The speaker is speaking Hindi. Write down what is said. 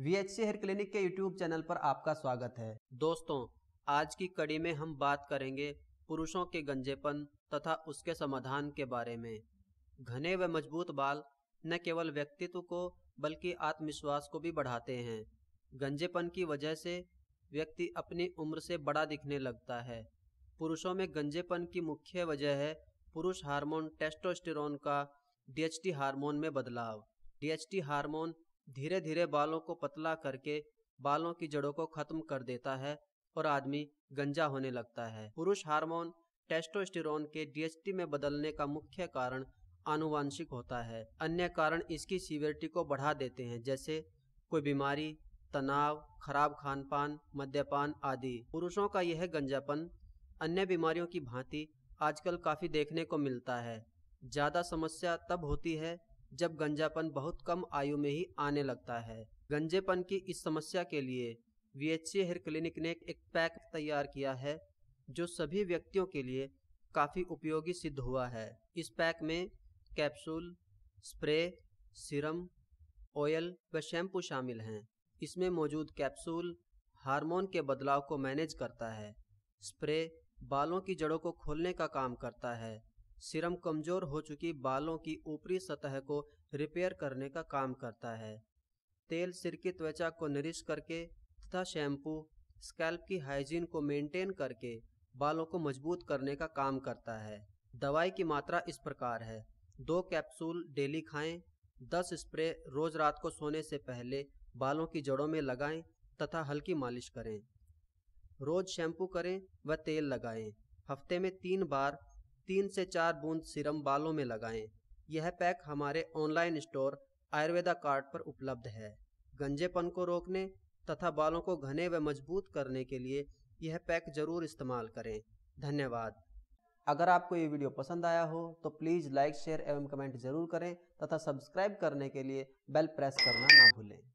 We H C hair clinic के यूट्यूब चैनल पर आपका स्वागत है दोस्तों आज की कड़ी में हम बात करेंगे पुरुषों के गंजेपन तथा उसके समाधान के बारे में घने व मजबूत बाल न केवल व्यक्तित्व को बल्कि आत्मविश्वास को भी बढ़ाते हैं गंजेपन की वजह से व्यक्ति अपनी उम्र से बड़ा दिखने लगता है पुरुषों में गंजेपन की मुख्य वजह है पुरुष हार्मोन टेस्टोस्टेरोन का डीएचटी हार्मोन में बदलाव डीएचटी हार्मोन धीरे धीरे बालों को पतला करके बालों की जड़ों को खत्म कर देता है और आदमी गंजा होने लगता है पुरुष हार्मोन टेस्टोस्टेरोन के डीएचटी में बदलने का मुख्य कारण आनुवांशिक होता है अन्य कारण इसकी सीवियरिटी को बढ़ा देते हैं जैसे कोई बीमारी तनाव खराब खान पान मद्यपान आदि पुरुषों का यह गंजापन अन्य बीमारियों की भांति आजकल काफी देखने को मिलता है ज्यादा समस्या तब होती है जब गंजापन बहुत कम आयु में ही आने लगता है गंजेपन की इस समस्या के लिए वीएचसी हेयर क्लिनिक ने एक पैक तैयार किया है जो सभी व्यक्तियों के लिए काफ़ी उपयोगी सिद्ध हुआ है इस पैक में कैप्सूल स्प्रे सीरम ऑयल व शैम्पू शामिल हैं इसमें मौजूद कैप्सूल हार्मोन के बदलाव को मैनेज करता है स्प्रे बालों की जड़ों को खोलने का काम करता है सीरम कमजोर हो चुकी बालों की ऊपरी सतह को रिपेयर करने का काम करता है तेल सिर की त्वचा को नरिश करके तथा शैम्पू स्कैल्प की हाइजीन को मेंटेन करके बालों को मजबूत करने का काम करता है दवाई की मात्रा इस प्रकार है दो कैप्सूल डेली खाएं, दस स्प्रे रोज रात को सोने से पहले बालों की जड़ों में लगाएं तथा हल्की मालिश करें रोज शैम्पू करें व तेल लगाएं। हफ्ते में तीन बार तीन से चार बूंद सिरम बालों में लगाएं। यह पैक हमारे ऑनलाइन स्टोर आयुर्वेदा कार्ड पर उपलब्ध है गंजेपन को रोकने तथा बालों को घने व मजबूत करने के लिए यह पैक जरूर इस्तेमाल करें धन्यवाद अगर आपको ये वीडियो पसंद आया हो तो प्लीज़ लाइक शेयर एवं कमेंट जरूर करें तथा सब्सक्राइब करने के लिए बेल प्रेस करना ना भूलें